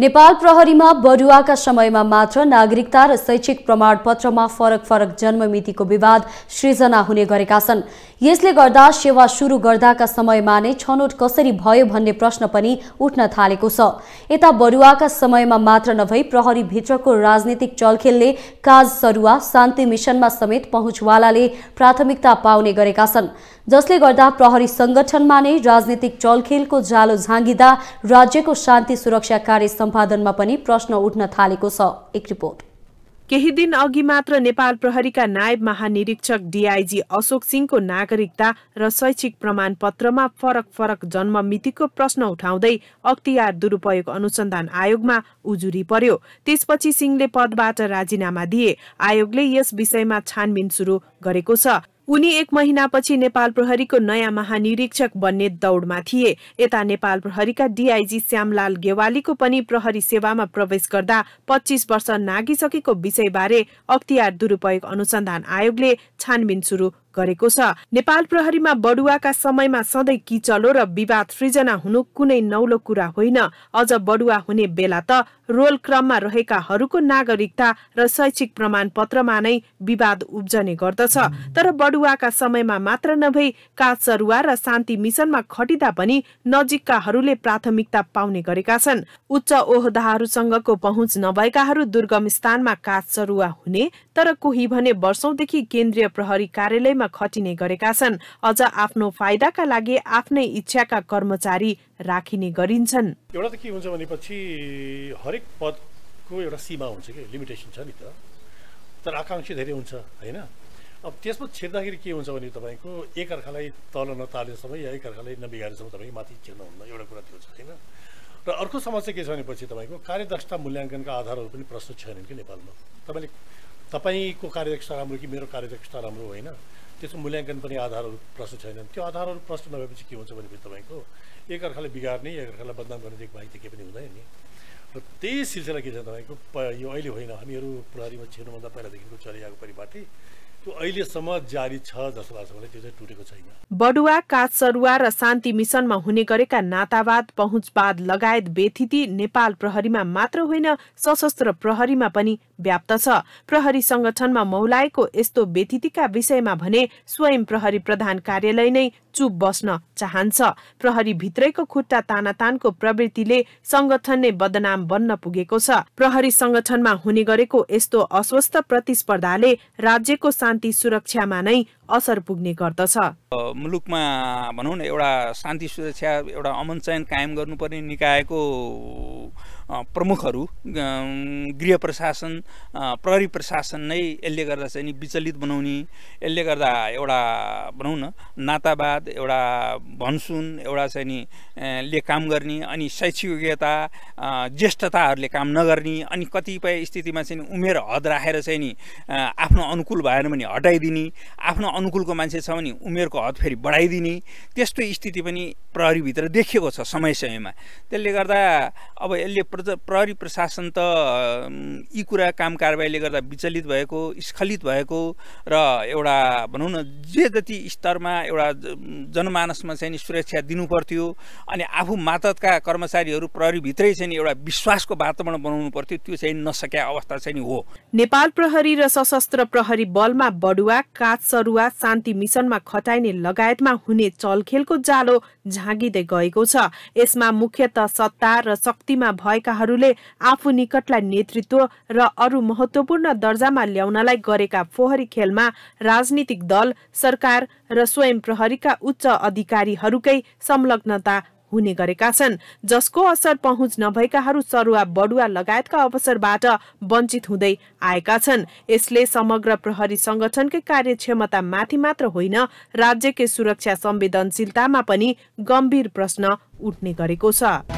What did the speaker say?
नेपाल प्रहरीमा बडुवाका समयमा मात्र नागरिकता र शैक्षिक प्रमाणपत्रमा फरक फरक जन्ममितिको विवाद सृजना हुने गरेका छन् यसले गर्दा सेवा सुरु गर्दाका समयमा नै छनौट कसरी भयो भन्ने प्रश्न पनि उठ्न थालेको छ यता बढुवाका समयमा मात्र नभई प्रहरीभित्रको राजनीतिक चलखेलले काज सरुवा शान्ति मिसनमा समेत पहुँचवालाले प्राथमिकता पाउने गरेका छन् जसले गर्दा प्रहरी संगठनमा नै राजनीतिक चलखेलको जालो झाँगिँदा राज्यको शान्ति सुरक्षा कार्य सम्पादनमा पनि प्रश्न उठ्न थालेको छ एक रिपोर्ट केही दिन अघि मात्र नेपाल प्रहरीका नायब महानिरीक्षक डिआइजी अशोक सिंहको नागरिकता र शैक्षिक प्रमाणपत्रमा फरक फरक जन्म मितिको प्रश्न उठाउँदै अख्तियार दुरुपयोग अनुसन्धान आयोगमा उजुरी पर्यो त्यसपछि सिंहले पदबाट राजीनामा दिए आयोगले यस विषयमा छानबिन सुरु गरेको छ उनी एक महिनापछि नेपाल प्रहरीको नयाँ महानिरीक्षक बन्ने दौड़मा थिए यता नेपाल प्रहरीका डीआईजी श्यामलाल गेवालीको पनि प्रहरी सेवामा प्रवेश गर्दा पच्चिस वर्ष नागिसकेको विषयबारे अख्तियार दुरूपयोग अनुसन्धान आयोगले छानबिन सुरु गरेको छ नेपाल प्रहरीमा बडुवाका समयमा सधैँ किचलो र विवाद सृजना हुनु कुनै नौलो कुरा होइन अझ बडुवा हुने बेला त रोल क्रममा रहेकाहरूको नागरिकता र शैक्षिक प्रमाणपत्रमा नै विवाद उब्जने गर्दछ तर बडुवाका समयमा मात्र नभई काचरुवा र शान्ति मिसनमा खटिँदा पनि नजिककाहरूले प्राथमिकता पाउने गरेका छन् उच्च ओहदाहरूसँगको पहुँच नभएकाहरू दुर्गम स्थानमा काचरुवा हुने तर कोही भने वर्षौंदेखि केन्द्रीय प्रहरी कार्यालयमा खटिने गरेका छन् अझ आफ्नो फाइदाका लागि आफ्नै इच्छाका कर्मचारी राखिने गरिन्छन् एउटा त के हुन्छ भनेपछि हरेक पदको एउटा सीमा हुन्छ कि लिमिटेसन छ नि त तर आकाङ्क्षा धेरै हुन्छ होइन अब त्यसमा छिर्दाखेरि के हुन्छ भने तपाईँको एकअर्कालाई तल नतालेसम्म या एकअर्कालाई नबिगारेसम्म तपाईँ माथि छिर्नुहुन्न एउटा कुरा त्यो छ होइन र अर्को समस्या के छ भनेपछि तपाईँको कार्यदक्षता मूल्याङ्कनका आधारहरू पनि प्रस्तुत छैनन् कि नेपालमा तपाईँले तपाईँको कार्यदक्षता राम्रो कि मेरो कार्यदक्षता राम्रो होइन त्यसको मूल्याङ्कन पनि आधारहरू प्रश्न छैनन् त्यो आधारहरू प्रश्न नभएपछि के हुन्छ भनेपछि तपाईँको एकअर्काले बिगार्ने एकअर्कालाई बदनाम गर्ने एक केही पनि हुँदैन नि र त्यही सिलसिला के छ तपाईँको प यो अहिले होइन हामीहरू प्रहरीमा छिर्नुभन्दा पहिलादेखिको चलिआएको परिपाटी त्यो अहिलेसम्म जारी छ जस्तो लाग्छ मलाई त्यो चाहिँ टुटेको छैन बडुवा काठसरुवा र शान्ति मिसनमा हुने गरेका नातावाद पहुँचवाद लगायत व्यथिति नेपाल प्रहरीमा मात्र होइन सशस्त्र प्रहरीमा पनि व्याप्त छ प्रहरी संगठनमा मौलाएको यस्तो व्यथितिका विषयमा भने स्वयं प्रहरी प्रधान कार्यालय नै चुप बस्न चाहन्छ प्रहरी भित्रैको खुट्टा तानातानको प्रवृत्तिले संगठन नै बदनाम बन्न पुगेको छ प्रहरी संगठनमा हुने गरेको यस्तो अस्वस्थ प्रतिस्पर्धाले राज्यको शान्ति सुरक्षामा नै असर पुग्ने गर्दछ मुलुकमा भनौँ न एउटा शान्ति सुरक्षा एउटा अमन चयन कायम गर्नुपर्ने निकायको प्रमुखहरू गृह प्रशासन प्रहरी प्रशासन नै यसले गर्दा चाहिँ नि विचलित बनाउने यसले गर्दा एउटा भनौँ न नातावाद एउटा भनसुन एउटा चाहिँ नि ले काम गर्ने अनि शैक्षिक योग्यता ज्येष्ठताहरूले काम नगर्ने अनि कतिपय स्थितिमा चाहिँ उमेर हद राखेर चाहिँ नि आफ्नो अनुकूल भएन भने हटाइदिने आफ्नो अनुकूलको मान्छे छ भने उमेरको हद फेरि बढाइदिने त्यस्तो स्थिति पनि प्रहरीभित्र देखिएको छ समय समयमा त्यसले गर्दा अब यसले प्र प्रहरी प्रशासन त यी कुरा काम कारबाहीले गर्दा विचलित भएको स्खलित भएको र एउटा भनौँ न जे जति स्तरमा एउटा जनमानसमा चाहिँ नि सुरक्षा दिनुपर्थ्यो अनि आफू मातका कर्मचारीहरू प्रहरीभित्रै चाहिँ एउटा विश्वासको वातावरण बनाउनु पर्थ्यो त्यो चाहिँ नसकेका अवस्था चाहिँ नि हो नेपाल प्रहरी र सशस्त्र प्रहरी बलमा बडुवा काँच सरुवा गर्दा शान्ति मिसनमा खटाइने लगायतमा हुने चलखेलको जालो झाँगिँदै गएको छ यसमा मुख्यत सत्ता र शक्तिमा भएकाहरूले आफू निकटलाई नेतृत्व र अरू महत्वपूर्ण दर्जामा ल्याउनलाई गरेका फोहरी खेलमा राजनीतिक दल सरकार र स्वयं प्रहरीका उच्च अधिकारीहरूकै संलग्नता हुने गरेका छन् जसको असर पहुँच नभएकाहरू सरुवा बडुवा लगायतका अवसरबाट वञ्चित हुँदै आएका छन् यसले समग्र प्रहरी संगठनकै कार्यक्षमतामाथि मात्र होइन राज्यकै सुरक्षा संवेदनशीलतामा पनि गम्भीर प्रश्न उठ्ने गरेको छ